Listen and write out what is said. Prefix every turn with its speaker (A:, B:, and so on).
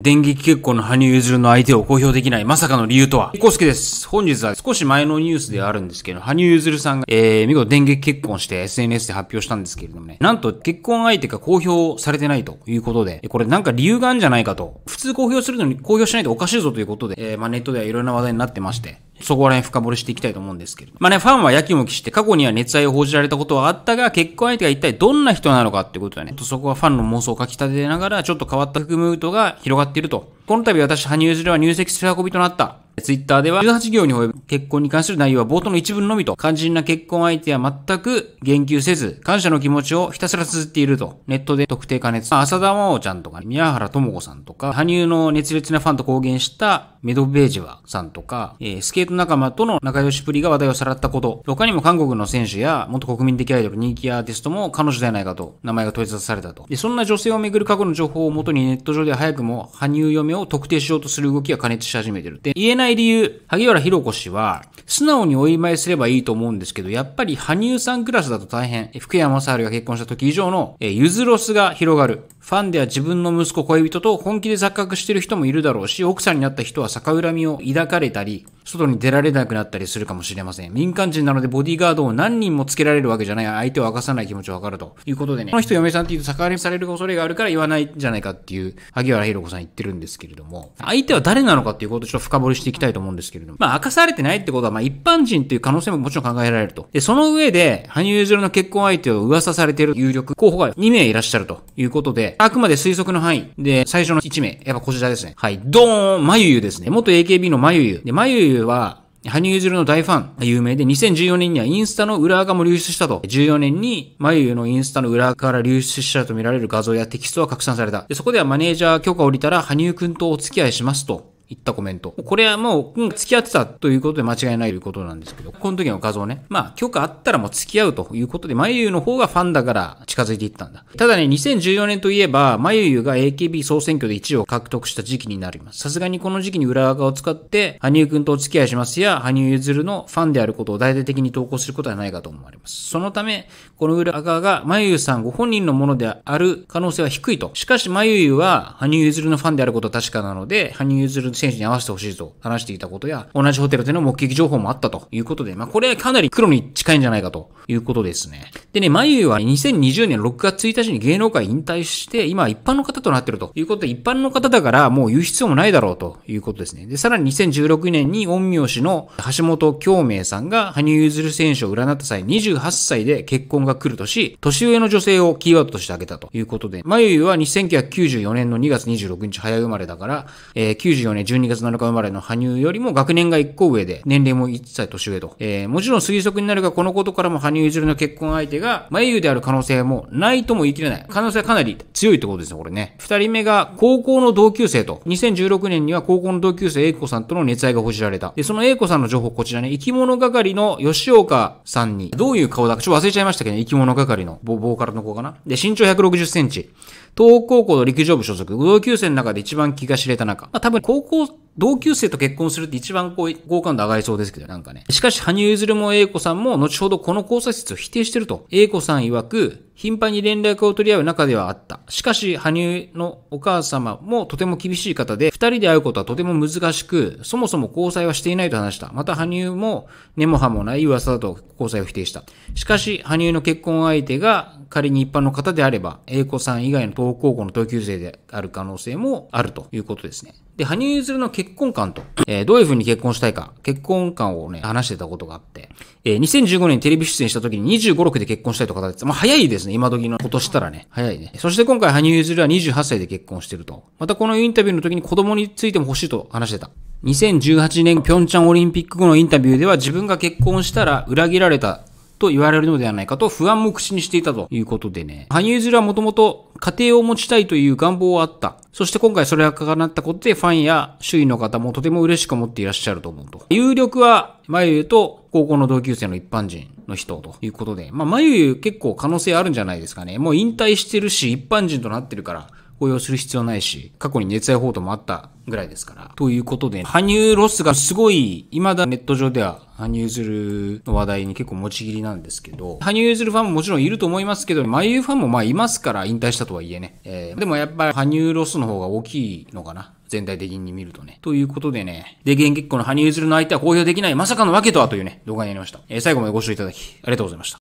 A: 電撃結婚の羽生結弦の相手を公表できないまさかの理由とはコスケです。本日は少し前のニュースではあるんですけど、羽生結弦さんが、えー、見事電撃結婚して SNS で発表したんですけれどもね、なんと結婚相手が公表されてないということで、これなんか理由があるんじゃないかと、普通公表するのに公表しないとおかしいぞということで、えー、まあネットではいろんな話題になってまして、そこら辺深掘りしていきたいと思うんですけど。まあね、ファンはやきもきして、過去には熱愛を報じられたことはあったが、結婚相手が一体どんな人なのかってことだね。とそこはファンの妄想をかき立てながら、ちょっと変わったムートが広がっていると。この度私、羽生結弦は入籍する運びとなった。ツイッターでは18行に及ぶ結婚に関する内容は冒頭の一文のみと、肝心な結婚相手は全く言及せず、感謝の気持ちをひたすら綴っていると、ネットで特定加熱、まあ、浅田真央ちゃんとか、宮原智子さんとか、羽生の熱烈なファンと公言したメドベージュワさんとか、えー、スケート仲間との仲良しプリが話題をさらったこと、他にも韓国の選手や元国民的アイドル人気アーティストも彼女ではないかと名前が取り沙汰されたと。で、そんな女性をめぐる過去の情報をもとにネット上で早くも羽生嫁を特定しようとする動きが加熱し始めてる。で、言えないない理由、萩原博子氏は、素直にお祝いすればいいと思うんですけど、やっぱり羽生さんクラスだと大変。福山雅治が結婚した時以上の、えー、ゆずロスが広がる。ファンでは自分の息子恋人と本気で錯覚してる人もいるだろうし、奥さんになった人は逆恨みを抱かれたり、外に出られなくなったりするかもしれません。民間人なのでボディーガードを何人もつけられるわけじゃない。相手を明かさない気持ちわかるということでね。この人嫁さんって言うと逆恨みされる恐れがあるから言わないんじゃないかっていう、萩原博子さん言ってるんですけれども、相手は誰なのかっていうことをちょっと深掘りしていきたいと思うんですけれども、まあ明かされてないってことは、まあ一般人っていう可能性ももちろん考えられると。で、その上で、羽生結弦の結婚相手を噂されている有力候補が2名いらっしゃるということで、あくまで推測の範囲で、最初の1名、やっぱこちらですね。はい、ドーン、まゆゆですね。元 AKB のまゆゆ。で、まゆゆは、羽生結弦の大ファン、有名で、2014年にはインスタの裏垢も流出したと。14年に、眉毛のインスタの裏から流出したと見られる画像やテキストは拡散された。でそこではマネージャー許可を降りたら、羽生くんとお付き合いしますと。言ったコメント。これはもう、うん、付き合ってたということで間違いないということなんですけど、この時の画像ね。まあ、許可あったらもう付き合うということで、まゆゆの方がファンだから近づいていったんだ。ただね、2014年といえば、まゆゆが AKB 総選挙で1位を獲得した時期になります。さすがにこの時期に裏側を使って、羽生くんとお付き合いしますや、羽生結弦のファンであることを大々的に投稿することはないかと思われます。そのため、この裏側が、まゆゆさんご本人のものである可能性は低いと。しかし、まゆゆは、羽生結弦のファンであることは確かなので、羽生結弦選手に合わせてほしいと話していたことや、同じホテルでの目撃情報もあったということで、まあ、これはかなり黒に近いんじゃないかということですね。でね、まゆは2020年6月1日に芸能界引退して、今一般の方となっているということで、一般の方だからもう言う必要もないだろうということですね。で、さらに2016年に陰陽師の橋本京明さんが羽生結弦選手を占った際、28歳で結婚が来るとし、年上の女性をキーワードとしてあげたということで、まゆは1994年の2月26日早生まれだから、えー、94年12月7日生まれの羽生よりも学年が1個上で、年齢も1歳年上と。えー、もちろん推測になるが、このことからも羽生結弦の結婚相手が、眉優である可能性もないとも言い切れない。可能性はかなり強いってことですね、これね。二人目が高校の同級生と、2016年には高校の同級生 A 子さんとの熱愛が報じられた。で、その A 子さんの情報、こちらね、生き物係の吉岡さんに、どういう顔だか、ちょっと忘れちゃいましたけどね、生き物係のボ、ボーカルの子かな。で、身長160センチ。東北高校の陸上部所属、武道級生の中で一番気が知れた中、まあ、多分高校同級生と結婚するって一番こう、好感度上がりそうですけど、なんかね。しかし、羽生結弦も A 子さんも、後ほどこの交際説を否定してると。A 子さん曰く、頻繁に連絡を取り合う中ではあった。しかし、羽生のお母様もとても厳しい方で、二人で会うことはとても難しく、そもそも交際はしていないと話した。また、羽生も根も葉もない噂だと交際を否定した。しかし、羽生の結婚相手が仮に一般の方であれば、A 子さん以外の東高校の同級生である可能性もあるということですね。で、羽生結弦の結婚観と、えー、どういう風に結婚したいか、結婚観をね、話してたことがあって、えー、2015年にテレビ出演した時に25、6で結婚したいと語ってた。まあ、早いですね。今時のことしたらね。早いね。そして今回、羽生結弦は28歳で結婚してると。またこのインタビューの時に子供についても欲しいと話してた。2018年平昌オリンピック後のインタビューでは自分が結婚したら裏切られたと言われるのではないかと不安も口にしていたということでね。羽生結弦はもともと家庭を持ちたいという願望はあった。そして今回それが叶ったことでファンや周囲の方もとても嬉しく思っていらっしゃると思うと。有力は、眉ゆと高校の同級生の一般人の人ということで。まあ、眉ゆ結構可能性あるんじゃないですかね。もう引退してるし、一般人となってるから。応用する必要ないし、過去に熱愛報道もあったぐらいですから。ということで、羽生ロスがすごい、未だネット上では羽生結弦の話題に結構持ちきりなんですけど、羽生結弦ファンももちろんいると思いますけど、眉優ファンもまあいますから引退したとはいえね。えー、でもやっぱり羽生ロスの方が大きいのかな。全体的に見るとね。ということでね、で、現結婚の羽生結弦の相手は公表できない、まさかのわけとはというね、動画になりました。えー、最後までご視聴いただき、ありがとうございました。